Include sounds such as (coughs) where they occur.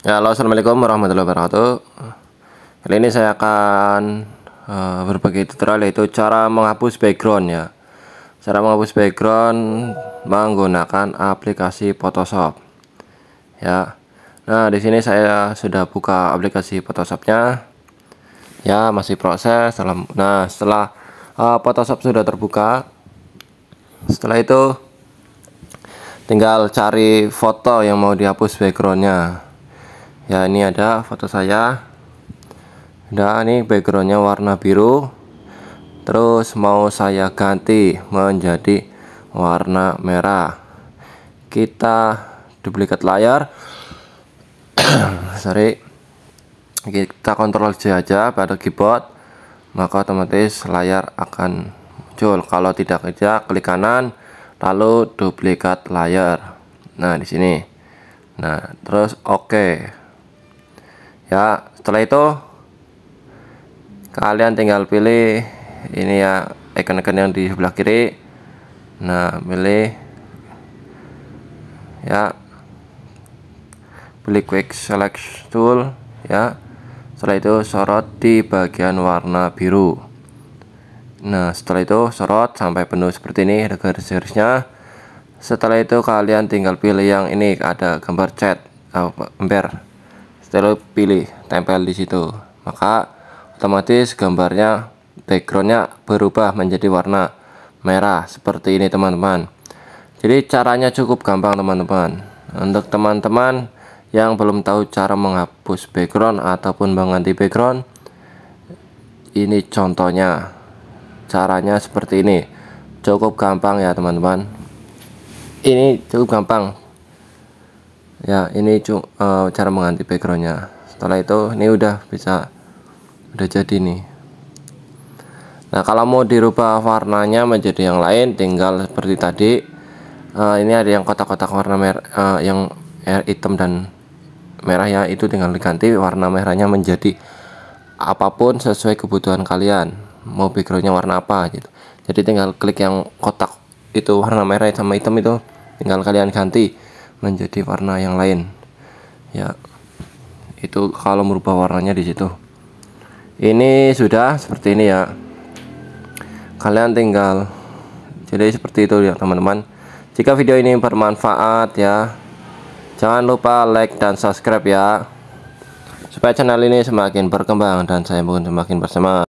Halo, assalamualaikum warahmatullahi wabarakatuh. Kali ini saya akan uh, berbagi tutorial yaitu cara menghapus background ya. Cara menghapus background menggunakan aplikasi Photoshop. Ya. Nah, di sini saya sudah buka aplikasi Photoshopnya. Ya, masih proses. Dalam, nah, setelah uh, Photoshop sudah terbuka, setelah itu tinggal cari foto yang mau dihapus backgroundnya ya ini ada foto saya nah ini backgroundnya warna biru terus mau saya ganti menjadi warna merah kita duplikat layar (coughs) sorry kita kontrol J aja pada keyboard maka otomatis layar akan muncul kalau tidak kerja klik kanan lalu duplikat layar nah di sini nah terus oke okay ya setelah itu kalian tinggal pilih ini ya icon-icon yang di sebelah kiri nah pilih ya pilih quick select tool ya setelah itu sorot di bagian warna biru nah setelah itu sorot sampai penuh seperti ini ada garis-garisnya setelah itu kalian tinggal pilih yang ini ada gambar chat gambar lalu pilih tempel di situ maka otomatis gambarnya backgroundnya berubah menjadi warna merah seperti ini teman-teman jadi caranya cukup gampang teman-teman untuk teman-teman yang belum tahu cara menghapus background ataupun mengganti background ini contohnya caranya seperti ini cukup gampang ya teman-teman ini cukup gampang ya ini uh, cara mengganti backgroundnya setelah itu ini udah bisa udah jadi nih nah kalau mau dirubah warnanya menjadi yang lain tinggal seperti tadi uh, ini ada yang kotak-kotak warna merah eh, uh, yang hitam dan merah ya itu tinggal diganti warna merahnya menjadi apapun sesuai kebutuhan kalian mau backgroundnya warna apa gitu jadi tinggal klik yang kotak itu warna merah sama hitam itu tinggal kalian ganti menjadi warna yang lain ya itu kalau merubah warnanya di situ ini sudah seperti ini ya kalian tinggal jadi seperti itu ya teman-teman jika video ini bermanfaat ya jangan lupa like dan subscribe ya supaya channel ini semakin berkembang dan saya mungkin semakin bersemangat